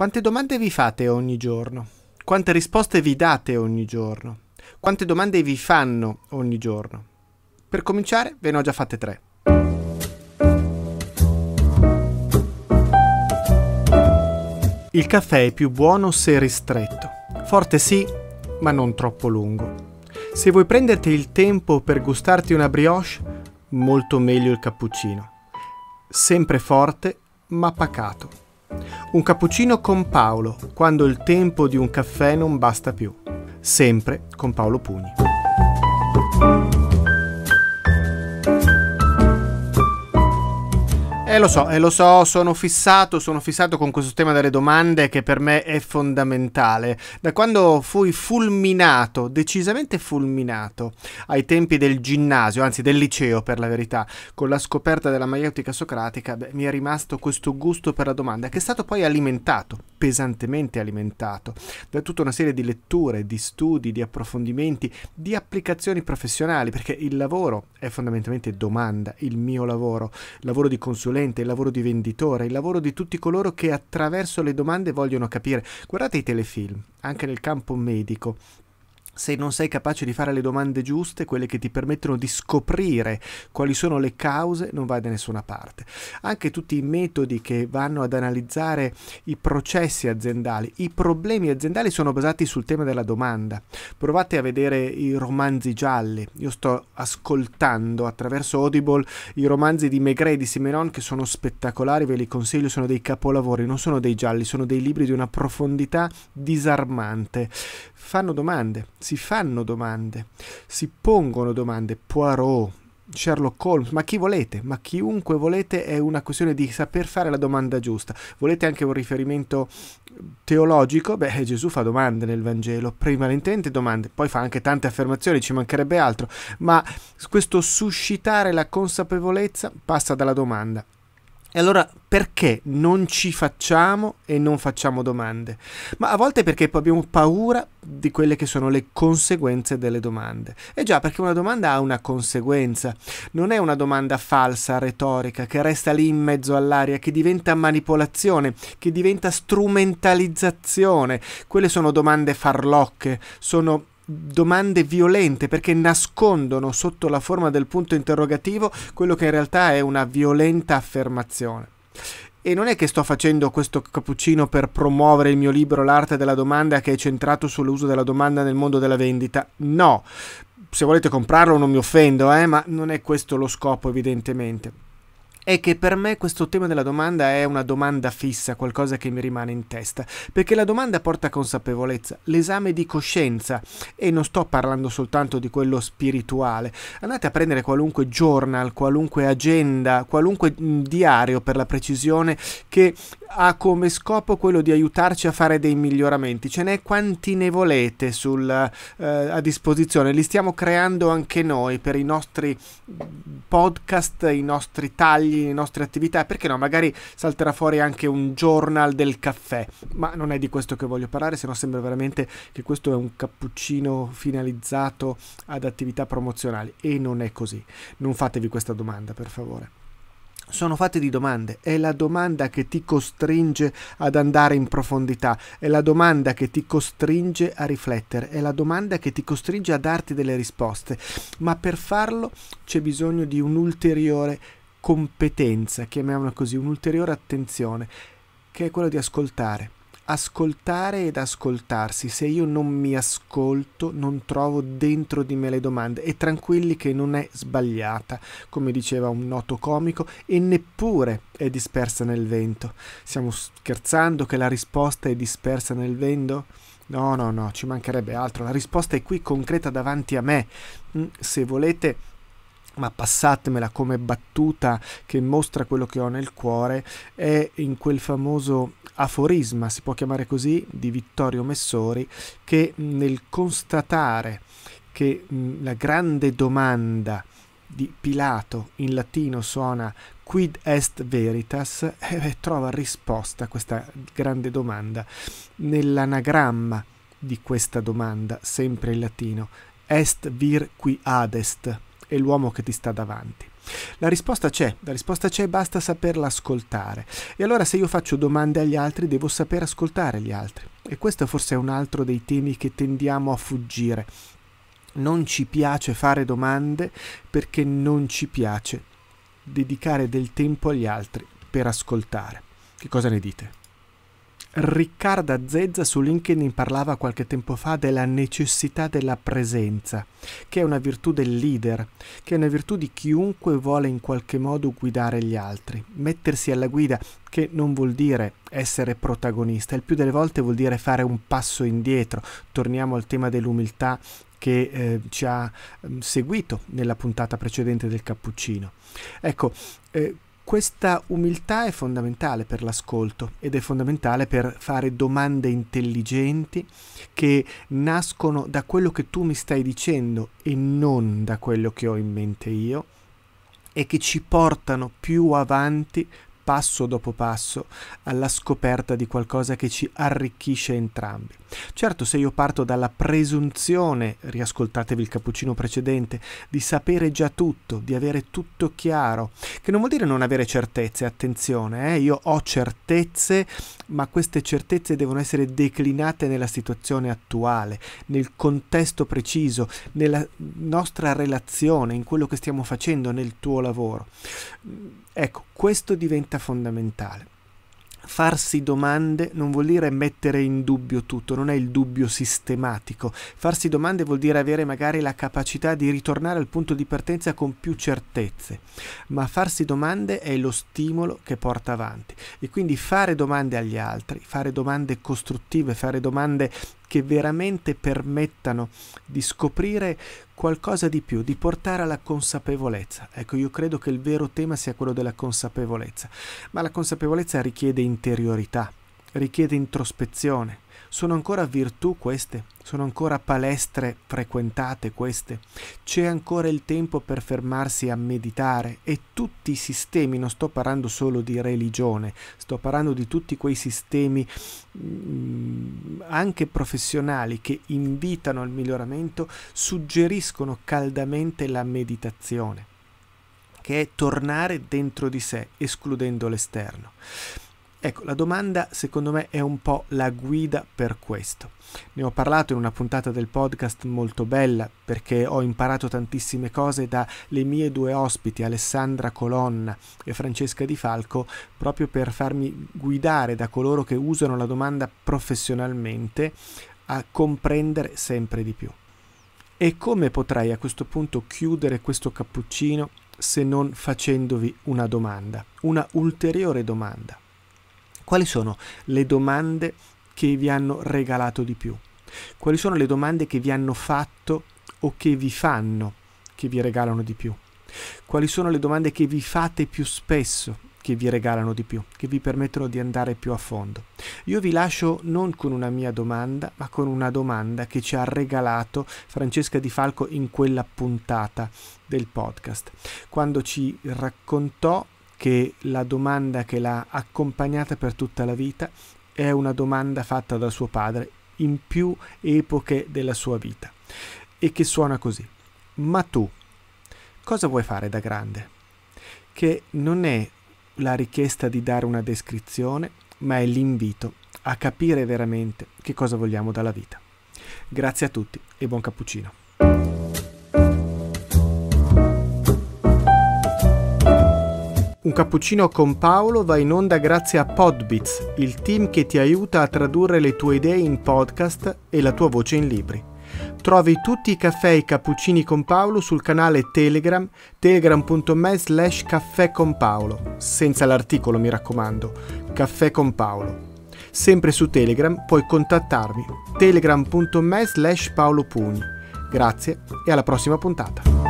Quante domande vi fate ogni giorno? Quante risposte vi date ogni giorno? Quante domande vi fanno ogni giorno? Per cominciare, ve ne ho già fatte tre. Il caffè è più buono se ristretto. Forte sì, ma non troppo lungo. Se vuoi prenderti il tempo per gustarti una brioche, molto meglio il cappuccino. Sempre forte, ma pacato. Un cappuccino con Paolo, quando il tempo di un caffè non basta più. Sempre con Paolo Pugni. Eh lo so, eh, lo so, sono fissato, sono fissato con questo tema delle domande che per me è fondamentale. Da quando fui fulminato, decisamente fulminato, ai tempi del ginnasio, anzi del liceo per la verità, con la scoperta della maieutica socratica, beh, mi è rimasto questo gusto per la domanda, che è stato poi alimentato, pesantemente alimentato, da tutta una serie di letture, di studi, di approfondimenti, di applicazioni professionali, perché il lavoro è fondamentalmente domanda, il mio lavoro, lavoro di consulenza componente, il lavoro di venditore, il lavoro di tutti coloro che attraverso le domande vogliono capire. Guardate i telefilm, anche nel campo medico se non sei capace di fare le domande giuste, quelle che ti permettono di scoprire quali sono le cause, non vai da nessuna parte. Anche tutti i metodi che vanno ad analizzare i processi aziendali, i problemi aziendali sono basati sul tema della domanda. Provate a vedere i romanzi gialli. Io sto ascoltando attraverso Audible i romanzi di Maigret e di Simenon che sono spettacolari, ve li consiglio, sono dei capolavori, non sono dei gialli, sono dei libri di una profondità disarmante. Fanno domande, si fanno domande, si pongono domande. Poirot, Sherlock Holmes, ma chi volete, ma chiunque volete è una questione di saper fare la domanda giusta. Volete anche un riferimento teologico? Beh, Gesù fa domande nel Vangelo, prevalentemente domande, poi fa anche tante affermazioni, ci mancherebbe altro, ma questo suscitare la consapevolezza passa dalla domanda. E allora perché non ci facciamo e non facciamo domande? Ma a volte perché abbiamo paura di quelle che sono le conseguenze delle domande. E già perché una domanda ha una conseguenza, non è una domanda falsa, retorica, che resta lì in mezzo all'aria, che diventa manipolazione, che diventa strumentalizzazione. Quelle sono domande farlocche, sono domande violente perché nascondono sotto la forma del punto interrogativo quello che in realtà è una violenta affermazione. E non è che sto facendo questo cappuccino per promuovere il mio libro L'arte della domanda che è centrato sull'uso della domanda nel mondo della vendita. No, se volete comprarlo non mi offendo, eh, ma non è questo lo scopo evidentemente è che per me questo tema della domanda è una domanda fissa, qualcosa che mi rimane in testa, perché la domanda porta consapevolezza, l'esame di coscienza, e non sto parlando soltanto di quello spirituale. Andate a prendere qualunque journal, qualunque agenda, qualunque diario per la precisione che ha come scopo quello di aiutarci a fare dei miglioramenti. Ce n'è quanti ne volete sul, eh, a disposizione, li stiamo creando anche noi per i nostri podcast, i nostri tagli, le nostre attività. Perché no? Magari salterà fuori anche un journal del caffè, ma non è di questo che voglio parlare, se no sembra veramente che questo è un cappuccino finalizzato ad attività promozionali e non è così. Non fatevi questa domanda, per favore sono fatte di domande. È la domanda che ti costringe ad andare in profondità, è la domanda che ti costringe a riflettere, è la domanda che ti costringe a darti delle risposte. Ma per farlo c'è bisogno di un'ulteriore competenza, chiamiamola così, un'ulteriore attenzione, che è quella di ascoltare ascoltare ed ascoltarsi. Se io non mi ascolto, non trovo dentro di me le domande e tranquilli che non è sbagliata, come diceva un noto comico, e neppure è dispersa nel vento. Stiamo scherzando che la risposta è dispersa nel vento? No, no, no, ci mancherebbe altro. La risposta è qui concreta davanti a me. Mm, se volete ma passatemela come battuta che mostra quello che ho nel cuore, è in quel famoso aforisma, si può chiamare così, di Vittorio Messori, che nel constatare che la grande domanda di Pilato in latino suona quid est veritas, eh, trova risposta a questa grande domanda nell'anagramma di questa domanda, sempre in latino, est vir qui adest e l'uomo che ti sta davanti. La risposta c'è, la risposta c'è, basta saperla ascoltare. E allora se io faccio domande agli altri devo saper ascoltare gli altri. E questo forse è un altro dei temi che tendiamo a fuggire. Non ci piace fare domande perché non ci piace dedicare del tempo agli altri per ascoltare. Che cosa ne dite? Riccarda Zezza su LinkedIn parlava qualche tempo fa della necessità della presenza, che è una virtù del leader, che è una virtù di chiunque vuole in qualche modo guidare gli altri, mettersi alla guida, che non vuol dire essere protagonista, il più delle volte vuol dire fare un passo indietro. Torniamo al tema dell'umiltà che eh, ci ha eh, seguito nella puntata precedente del cappuccino. Ecco, eh, questa umiltà è fondamentale per l'ascolto ed è fondamentale per fare domande intelligenti che nascono da quello che tu mi stai dicendo e non da quello che ho in mente io e che ci portano più avanti passo dopo passo alla scoperta di qualcosa che ci arricchisce entrambi. Certo, se io parto dalla presunzione, riascoltatevi il cappuccino precedente, di sapere già tutto, di avere tutto chiaro, che non vuol dire non avere certezze, attenzione, eh? io ho certezze, ma queste certezze devono essere declinate nella situazione attuale, nel contesto preciso, nella nostra relazione, in quello che stiamo facendo nel tuo lavoro Ecco, questo diventa fondamentale. Farsi domande non vuol dire mettere in dubbio tutto, non è il dubbio sistematico. Farsi domande vuol dire avere magari la capacità di ritornare al punto di partenza con più certezze, ma farsi domande è lo stimolo che porta avanti. E quindi fare domande agli altri, fare domande costruttive, fare domande che veramente permettano di scoprire qualcosa di più, di portare alla consapevolezza. Ecco, io credo che il vero tema sia quello della consapevolezza, ma la consapevolezza richiede interiorità, richiede introspezione sono ancora virtù queste? Sono ancora palestre frequentate queste? C'è ancora il tempo per fermarsi a meditare? E tutti i sistemi, non sto parlando solo di religione, sto parlando di tutti quei sistemi mh, mm, anche professionali che invitano al miglioramento, suggeriscono caldamente la meditazione che è tornare dentro di sé, escludendo l'esterno. Ecco, la domanda secondo me è un po' la guida per questo. Ne ho parlato in una puntata del podcast molto bella perché ho imparato tantissime cose dalle mie due ospiti, Alessandra Colonna e Francesca Di Falco, proprio per farmi guidare da coloro che usano la domanda professionalmente a comprendere sempre di più. E come potrei a questo punto chiudere questo cappuccino se non facendovi una domanda, una ulteriore domanda? quali sono le domande che vi hanno regalato di più? Quali sono le domande che vi hanno fatto o che vi fanno che vi regalano di più? Quali sono le domande che vi fate più spesso che vi regalano di più, che vi permettono di andare più a fondo? Io vi lascio non con una mia domanda, ma con una domanda che ci ha regalato Francesca Di Falco in quella puntata del podcast, quando ci raccontò che la domanda che l'ha accompagnata per tutta la vita è una domanda fatta da suo padre in più epoche della sua vita e che suona così. Ma tu cosa vuoi fare da grande? Che non è la richiesta di dare una descrizione, ma è l'invito a capire veramente che cosa vogliamo dalla vita. Grazie a tutti e buon cappuccino. Un cappuccino con Paolo va in onda grazie a Podbits, il team che ti aiuta a tradurre le tue idee in podcast e la tua voce in libri. Trovi tutti i caffè e i cappuccini con Paolo sul canale Telegram, telegram.me slash caffè con Paolo, senza l'articolo mi raccomando, caffè con Paolo. Sempre su Telegram puoi contattarmi, telegram.me slash paolopugni. Grazie e alla prossima puntata.